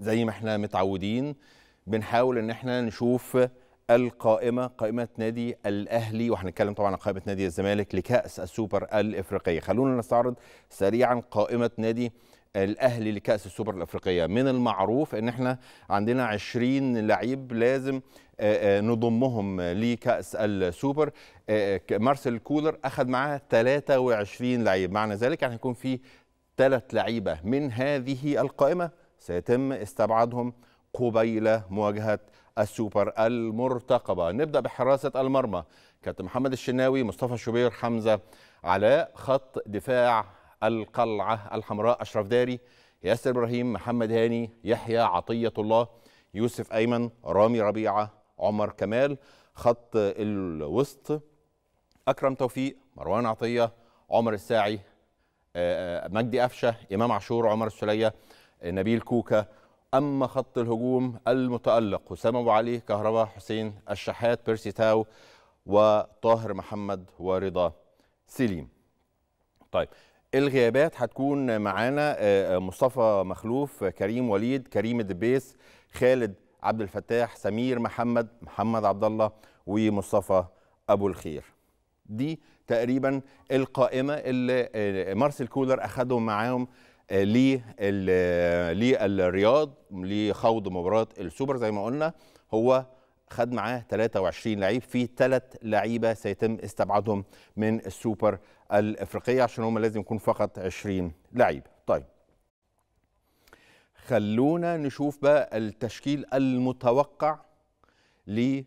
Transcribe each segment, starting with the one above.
زي ما احنا متعودين بنحاول ان احنا نشوف القائمه قائمه نادي الاهلي وهنتكلم طبعا عن قائمه نادي الزمالك لكاس السوبر الافريقيه خلونا نستعرض سريعا قائمه نادي الاهلي لكاس السوبر الافريقيه من المعروف ان احنا عندنا 20 لعيب لازم آه، آه، نضمهم لكاس السوبر آه، مارسيل كولر اخذ معاه 23 لعيب معنى ذلك يعني هيكون في ثلاث لعيبة من هذه القائمة سيتم استبعادهم قبيل مواجهة السوبر المرتقبة نبدأ بحراسة المرمى كابتن محمد الشناوي مصطفى شوبير حمزة على خط دفاع القلعة الحمراء أشرف داري ياسر إبراهيم محمد هاني يحيى عطية الله يوسف أيمن رامي ربيعة عمر كمال خط الوسط أكرم توفيق مروان عطية عمر الساعي مجدي قفشه امام عاشور عمر السليه نبيل كوكا اما خط الهجوم المتالق حسام ابو علي كهربا حسين الشحات بيرسي تاو وطاهر محمد ورضا سليم طيب الغيابات هتكون معانا آه، آه، مصطفى مخلوف كريم وليد كريم الدبيس خالد عبد الفتاح سمير محمد محمد عبد الله ومصطفى ابو الخير دي تقريبا القائمه اللي آه، مارسيل كولر اخذهم معاهم آه، للرياض آه، لخوض مباراه السوبر زي ما قلنا هو خد معاه 23 لعيب في ثلاث لعيبه سيتم استبعادهم من السوبر الافريقيه عشان هم لازم يكون فقط 20 لعيب طيب خلونا نشوف بقى التشكيل المتوقع ل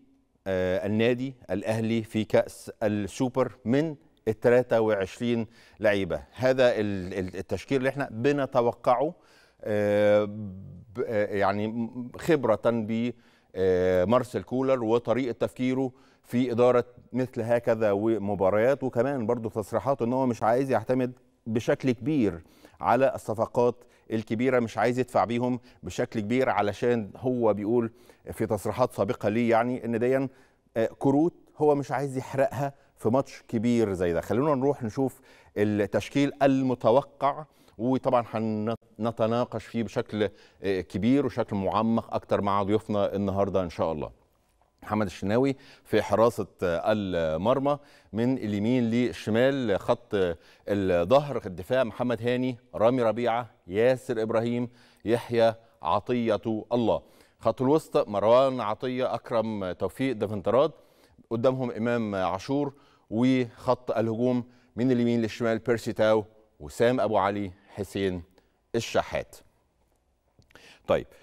آه، النادي الاهلي في كاس السوبر من ال 23 لعيبه هذا التشكيل اللي احنا بنتوقعه آه، آه، يعني خبره بمارسيل كولر وطريقه تفكيره في اداره مثل هكذا ومباريات وكمان برضه تصريحاته ان هو مش عايز يعتمد بشكل كبير على الصفقات الكبيره مش عايز يدفع بيهم بشكل كبير علشان هو بيقول في تصريحات سابقه ليه يعني ان ديا آه، كروت هو مش عايز يحرقها في ماتش كبير زي ده خلونا نروح نشوف التشكيل المتوقع وطبعا هنتناقش فيه بشكل آه، كبير وشكل معمق اكتر مع ضيوفنا النهارده ان شاء الله محمد الشناوي في حراسة المرمى من اليمين للشمال خط الظهر الدفاع محمد هاني رامي ربيعة ياسر إبراهيم يحيى عطية الله خط الوسط مروان عطية أكرم توفيق دافنتراد قدامهم إمام عاشور وخط الهجوم من اليمين للشمال بيرسي تاو وسام أبو علي حسين الشحات طيب